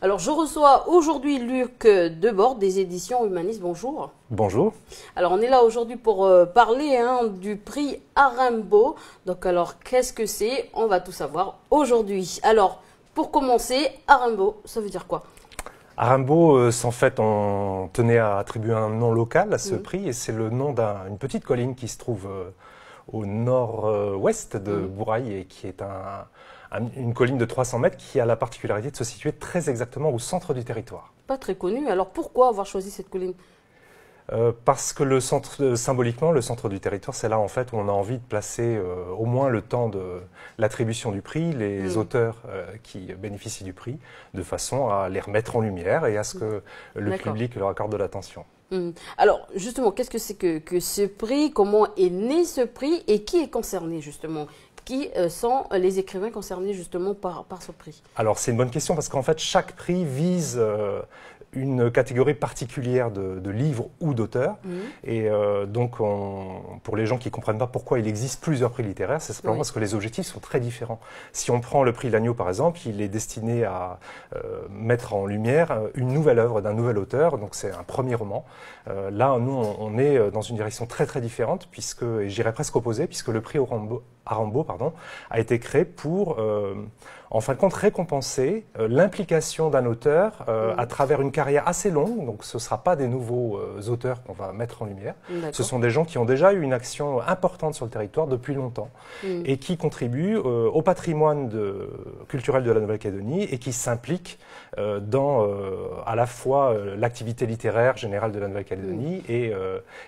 Alors, je reçois aujourd'hui Luc Debord des éditions Humanistes. Bonjour. Bonjour. Alors, on est là aujourd'hui pour euh, parler hein, du prix Arambo. Donc, alors, qu'est-ce que c'est On va tout savoir aujourd'hui. Alors, pour commencer, Arambo, ça veut dire quoi Arambo, c'est euh, en fait, on tenait à attribuer un nom local à ce mmh. prix et c'est le nom d'une petite colline qui se trouve. Euh, au nord-ouest de mm. Bourail, et qui est une colline de 300 mètres qui a la particularité de se situer très exactement au centre du territoire. Pas très connue, alors pourquoi avoir choisi cette colline euh, parce que le centre, euh, symboliquement, le centre du territoire, c'est là en fait où on a envie de placer euh, au moins le temps de l'attribution du prix, les mm. auteurs qui bénéficient du prix, de façon à les remettre en lumière et à ce que le public leur accorde de l'attention. Mm. Alors justement, qu'est-ce que c'est que, ce prix Comment est né ce prix Et qui est concerné justement qui sont les écrivains concernés justement par, ce prix Alors c'est une bonne question parce qu'en fait chaque prix vise une catégorie particulière de, de livres ou d'auteurs. Mhm. Et euh, donc, on, pour les gens qui ne comprennent pas pourquoi il existe plusieurs prix littéraires, c'est simplement parce que les objectifs sont très différents. Si on prend le prix L'Agneau, par exemple, il est destiné à euh, mettre en lumière euh, une nouvelle œuvre d'un nouvel auteur, donc c'est un premier roman. là, nous, on, est dans une direction très très différente, puisque, et j'irais presque opposé, puisque le prix Orambo, Arambo pardon, a été créé pour, euh, en fin de compte, récompenser euh, l'implication d'un auteur euh, mm. à travers une carrière assez longue. Donc, ce ne sera pas des nouveaux auteurs qu'on va mettre en lumière. Ce sont des gens qui ont déjà eu une action importante sur le territoire depuis longtemps mm. et qui contribuent au patrimoine culturel de la Nouvelle-Calédonie et qui s'impliquent dans à la fois l'activité littéraire générale de la Nouvelle-Calédonie mm. et,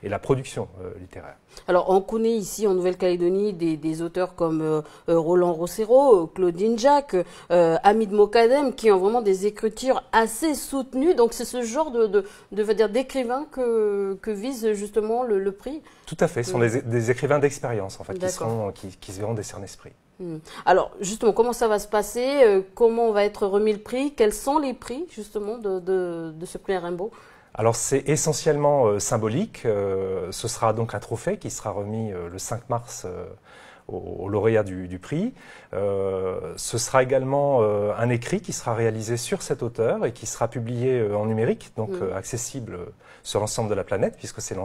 et, la production littéraire. Alors, on connaît ici en Nouvelle-Calédonie des, des auteurs auteurs comme euh, euh, Roland Rossero, euh, Claudine Jacques, Hamid Mokadem, qui ont vraiment des écritures assez soutenues. Donc c'est ce genre de, de, de dire d'écrivains que, que vise justement le, prix. Tout à fait, ce sont des, écrivains d'expérience en fait qui, seront, qui, qui se verront décerner ce prix. Hmm. Alors, justement, comment ça va se passer Comment on va être remis le prix Quels sont les prix, justement, de, de, ce prix Rimbaud alors c'est essentiellement symbolique, ce sera donc un trophée qui sera remis le 5 mars au lauréat du, prix. Euh, ce sera également euh, un écrit qui sera réalisé sur cet auteur et qui sera publié euh, en numérique, donc mm. accessible sur l'ensemble de la planète, puisque c'est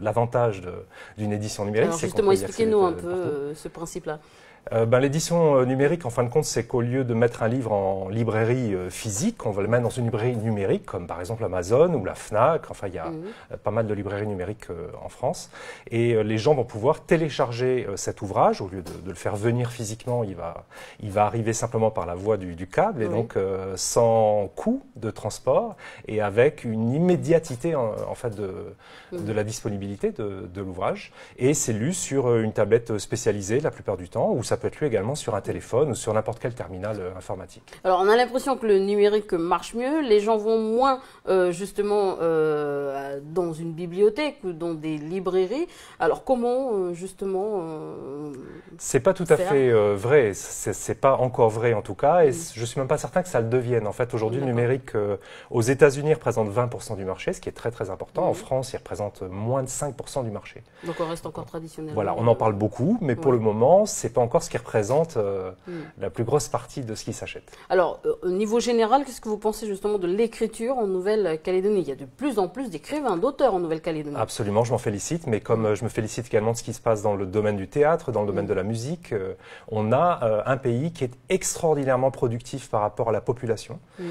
l'avantage d'une édition numérique. Alors justement, expliquez-nous un peu ce principe-là. Euh, ben, L'édition euh, numérique, en fin de compte, c'est qu'au lieu de mettre un livre en librairie euh, physique, on va le mettre dans une librairie numérique, comme par exemple Amazon ou la FNAC. Enfin, il y a mhm. pas mal de librairies numériques en France. Et les gens vont pouvoir télécharger cet ouvrage. Au lieu de, le faire venir physiquement, il va, il va arriver simplement par la voie du, câble, et donc sans coût de transport, et avec une immédiatité en, fait de, mhm. de, la disponibilité de, l'ouvrage. Et c'est lu sur une tablette spécialisée la plupart du temps, ou ça peut être lu également sur un téléphone ou sur n'importe quel terminal euh, informatique. Alors on a l'impression que le numérique marche mieux, les gens vont moins euh, justement euh, dans une bibliothèque ou dans des librairies. Alors comment justement C'est pas tout à fait vrai, c'est pas encore vrai en tout cas, et mm. je suis même pas certain que ça le devienne. En fait, aujourd'hui, le numérique aux États-Unis représente 20% du marché, ce qui est très très important. En mm. France, il représente moins de 5% du marché. Donc on reste encore traditionnel. Voilà, on en parle beaucoup, mais pour le moment, c'est pas encore ce qui représente euh, hmm. la plus grosse partie de ce qui s'achète. Alors, euh, au niveau général, qu'est-ce que vous pensez justement de l'écriture en Nouvelle-Calédonie Il y a de plus en plus d'écrivains, d'auteurs en Nouvelle-Calédonie. Absolument, je m'en félicite, mais comme euh, je me félicite également de ce qui se passe dans le domaine du théâtre, dans le domaine hmm. de la musique, on a un pays qui est extraordinairement productif par rapport à la population. Hmm.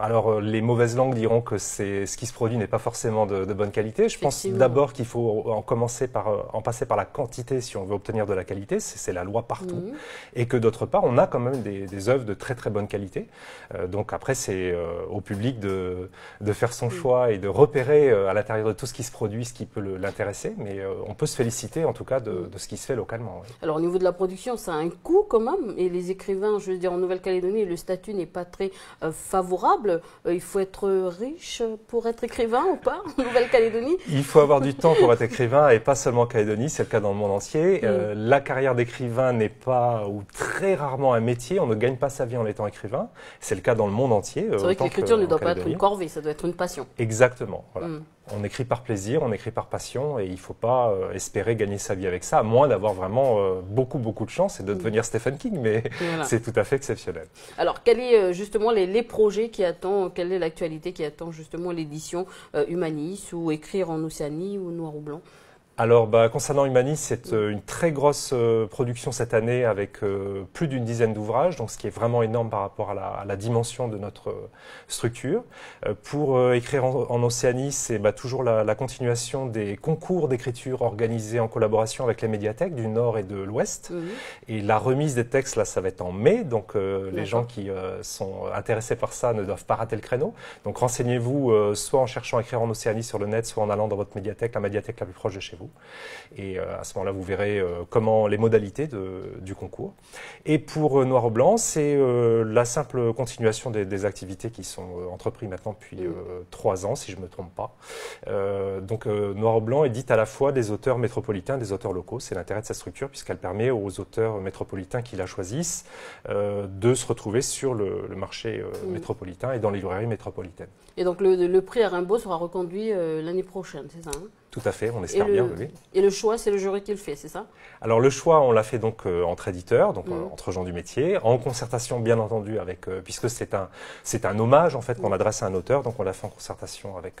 alors, les mauvaises langues diront que ce qui se produit n'est pas forcément de, de bonne qualité. Je pense d'abord qu'il faut en commencer par en passer par la quantité si on veut obtenir de la qualité c'est la loi partout. Mm-hmm. Et que d'autre part, on a quand même des, des, œuvres de très très bonne qualité. Euh, donc après, c'est euh, au public de, de faire son mm. choix et de repérer euh, à l'intérieur de tout ce qui se produit, ce qui peut l'intéresser. Mais on peut se féliciter en tout cas de, mm. ce qui se fait localement. Alors au niveau de la production, ça a un coût quand même. Et les écrivains, je veux dire, en Nouvelle-Calédonie, le statut n'est pas très favorable. il faut être riche pour être écrivain ou pas en Nouvelle-Calédonie Il faut avoir du temps pour être écrivain et pas seulement en Calédonie, c'est le cas dans le monde entier. Mm. la carrière d'écrivain n'est pas, ou très rarement, un métier. On ne gagne pas sa vie en étant écrivain. C'est le cas dans le monde entier. C'est euh, vrai que l'écriture ne doit pas être une corvée, ça doit être une passion. Exactement. Hmm. On écrit par plaisir, on écrit par passion, et il ne faut pas euh, espérer gagner sa vie avec ça, à moins d'avoir vraiment euh, beaucoup, beaucoup de chance et de hmm. devenir Stephen King, mais c'est tout à fait exceptionnel. Alors, quels est justement les, les, projets qui attendent, quelle est l'actualité qui attend justement l'édition Humanis ou Écrire en Océanie ou Noir ou Blanc alors, bah, concernant Humanis, c'est euh, une très grosse euh, production cette année avec euh, plus d'une dizaine d'ouvrages, donc ce qui est vraiment énorme par rapport à la, dimension de notre structure. pour écrire en, Océanie, c'est bah, toujours la, continuation des concours d'écriture organisés en collaboration avec les médiathèques du Nord et de l'Ouest. Et la remise des textes, là, ça va être en mai, donc les gens qui sont intéressés par ça ne doivent pas rater le créneau. Donc renseignez-vous soit en cherchant à écrire en Océanie sur le net, soit en allant dans votre médiathèque, la médiathèque la plus proche de chez vous. Et euh, à ce moment-là, vous verrez euh, comment les modalités du concours. Et pour euh, Noir Blanc, c'est la simple continuation des, activités qui sont entreprises maintenant depuis trois ans, si je ne me trompe pas. donc Noir blanc Blanc dite à la fois des auteurs métropolitains, des auteurs locaux. C'est l'intérêt de sa structure puisqu'elle permet aux auteurs métropolitains qui la choisissent de se retrouver sur le, marché métropolitain et dans les librairies métropolitaines. Et donc le, prix à Rimbaud sera reconduit l'année prochaine, c'est ça hein tout à fait, on espère bien. Oui. Et le choix, c'est le jury qui le fait, c'est ça Alors le choix, on l'a fait donc euh, entre éditeurs, donc mm. euh, entre gens du métier, en concertation bien entendu avec, euh, puisque c'est un, un hommage en fait qu'on mm. adresse à un auteur, donc on l'a fait en concertation avec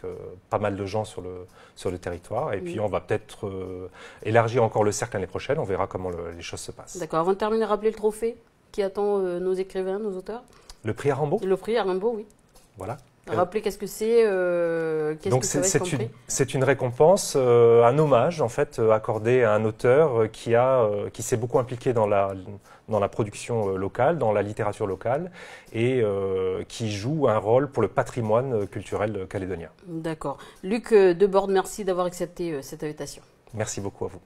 pas mal de gens sur le, sur le territoire. Et mm. puis on va peut-être élargir encore le cercle l'année prochaine, on verra comment les choses se passent. D'accord, avant de terminer, rappeler le trophée qui attend nos écrivains, nos auteurs Le prix Arambo Le prix Arambo, oui. Voilà. Euh, Rappelez qu'est-ce que c'est euh, Donc c'est une, récompense, euh, un hommage en fait accordé à un auteur qui a qui s'est beaucoup impliqué dans la dans la production locale, dans la littérature locale et qui joue un rôle pour le patrimoine culturel calédonien. D'accord. Luc Debord, merci d'avoir accepté cette invitation. Merci beaucoup à vous.